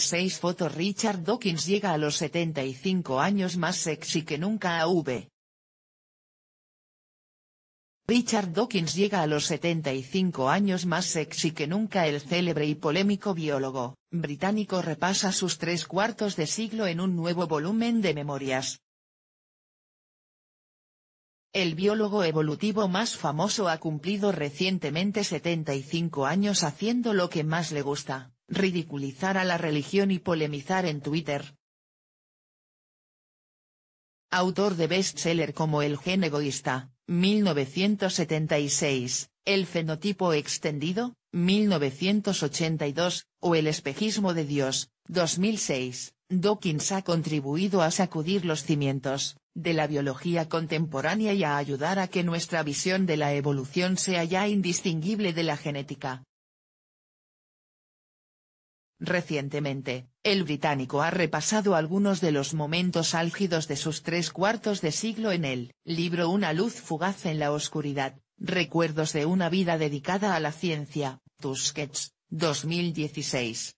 6 fotos Richard Dawkins llega a los 75 años más sexy que nunca a V. Richard Dawkins llega a los 75 años más sexy que nunca el célebre y polémico biólogo, británico repasa sus tres cuartos de siglo en un nuevo volumen de memorias. El biólogo evolutivo más famoso ha cumplido recientemente 75 años haciendo lo que más le gusta, Ridiculizar a la religión y polemizar en Twitter. Autor de bestseller como El gen egoísta, 1976, El fenotipo extendido, 1982, o El espejismo de Dios, 2006, Dawkins ha contribuido a sacudir los cimientos, de la biología contemporánea y a ayudar a que nuestra visión de la evolución sea ya indistinguible de la genética. Recientemente, el británico ha repasado algunos de los momentos álgidos de sus tres cuartos de siglo en el libro Una luz fugaz en la oscuridad, recuerdos de una vida dedicada a la ciencia, Tusquets, 2016.